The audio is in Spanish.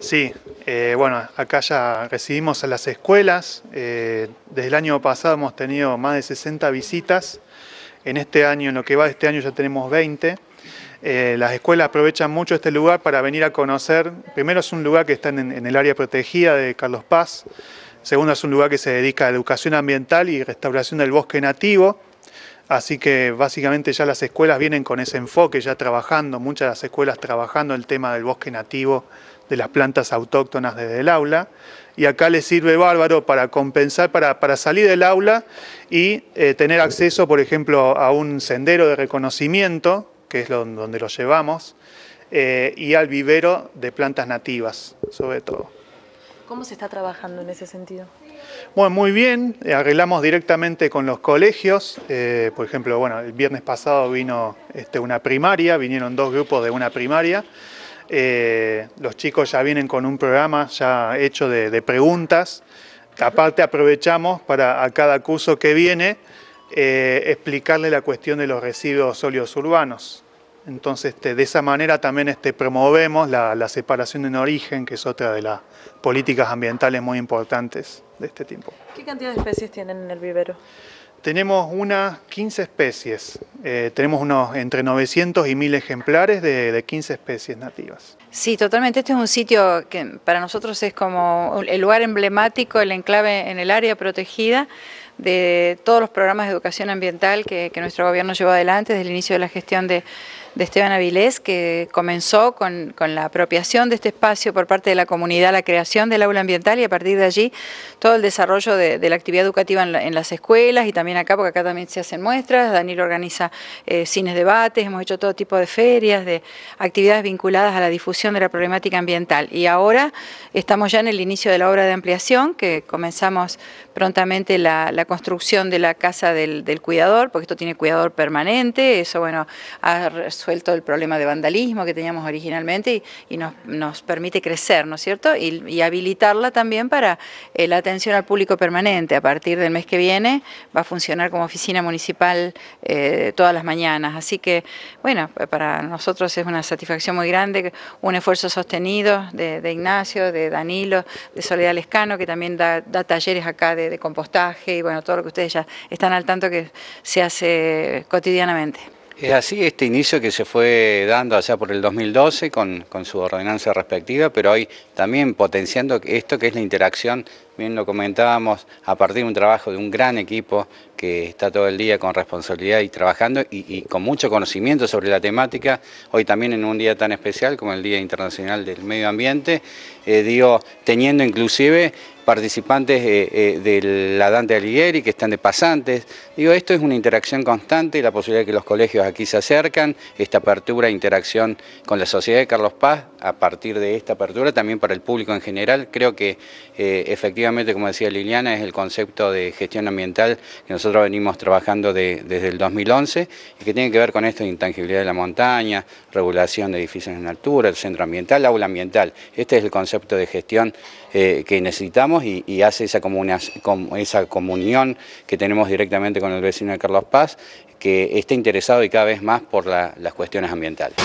Sí, eh, bueno, acá ya recibimos a las escuelas. Eh, desde el año pasado hemos tenido más de 60 visitas. En este año, en lo que va de este año, ya tenemos 20. Eh, las escuelas aprovechan mucho este lugar para venir a conocer. Primero es un lugar que está en, el área protegida de Carlos Paz. Segundo es un lugar que se dedica a educación ambiental y restauración del bosque nativo. Así que básicamente ya las escuelas vienen con ese enfoque, ya trabajando, muchas de las escuelas trabajando el tema del bosque nativo de las plantas autóctonas desde el aula. Y acá les sirve bárbaro para compensar, para, para salir del aula y eh, tener acceso, por ejemplo, a un sendero de reconocimiento, que es donde lo llevamos, eh, y al vivero de plantas nativas, sobre todo. ¿Cómo se está trabajando en ese sentido? Bueno, muy bien, eh, arreglamos directamente con los colegios, por ejemplo, bueno, el viernes pasado vino este, una primaria, vinieron dos grupos de una primaria, eh, los chicos ya vienen con un programa ya hecho de, preguntas. Aparte aprovechamos para a cada curso que viene eh, explicarle la cuestión de los residuos sólidos urbanos. Entonces, este, de esa manera también este, promovemos la, la, separación en origen, que es otra de las políticas ambientales muy importantes de este tiempo. ¿Qué cantidad de especies tienen en el vivero? Tenemos una 15 especies. Eh, tenemos unos entre 900 y 1000 ejemplares de, 15 especies nativas. Sí, totalmente. Este es un sitio que para nosotros es como el lugar emblemático, el enclave en el área protegida de todos los programas de educación ambiental que, nuestro gobierno llevó adelante desde el inicio de la gestión de, Esteban Avilés, que comenzó con, la apropiación de este espacio por parte de la comunidad, la creación del aula ambiental y a partir de allí todo el desarrollo de, la actividad educativa en, en las escuelas y también acá, porque acá también se hacen muestras, Daniel organiza eh, cines debates, hemos hecho todo tipo de ferias, de actividades vinculadas a la difusión de la problemática ambiental. Y ahora estamos ya en el inicio de la obra de ampliación, que comenzamos prontamente la, construcción de la casa del, cuidador, porque esto tiene cuidador permanente, eso bueno, ha resuelto el problema de vandalismo que teníamos originalmente y, nos, permite crecer, ¿no es cierto? Y, habilitarla también para eh, la atención al público permanente. A partir del mes que viene va a funcionar como oficina municipal eh, todas las mañanas. Así que, bueno, para nosotros es una satisfacción muy grande, un esfuerzo sostenido de, Ignacio, de Danilo, de Soledad Lescano, que también da, talleres acá de, compostaje y bueno, todo lo que ustedes ya están al tanto que se hace cotidianamente. Es así este inicio que se fue dando allá por el 2012 con, con, su ordenanza respectiva, pero hoy también potenciando esto que es la interacción, bien lo comentábamos, a partir de un trabajo de un gran equipo que está todo el día con responsabilidad y trabajando y, con mucho conocimiento sobre la temática. Hoy también en un día tan especial como el Día Internacional del Medio Ambiente, eh, digo, teniendo inclusive participantes eh, eh, de la Dante Alighieri que están de pasantes. Digo, esto es una interacción constante, y la posibilidad de que los colegios aquí se acercan, esta apertura, interacción con la sociedad de Carlos Paz, a partir de esta apertura, también para el público en general. Creo que efectivamente, como decía Liliana, es el concepto de gestión ambiental que nosotros nosotros venimos trabajando desde el 2011 y que tiene que ver con esto de intangibilidad de la montaña, regulación de edificios en altura, el centro ambiental, aula ambiental. Este es el concepto de gestión eh, que necesitamos y, hace esa, comunión que tenemos directamente con el vecino de Carlos Paz, que está interesado y cada vez más por las cuestiones ambientales.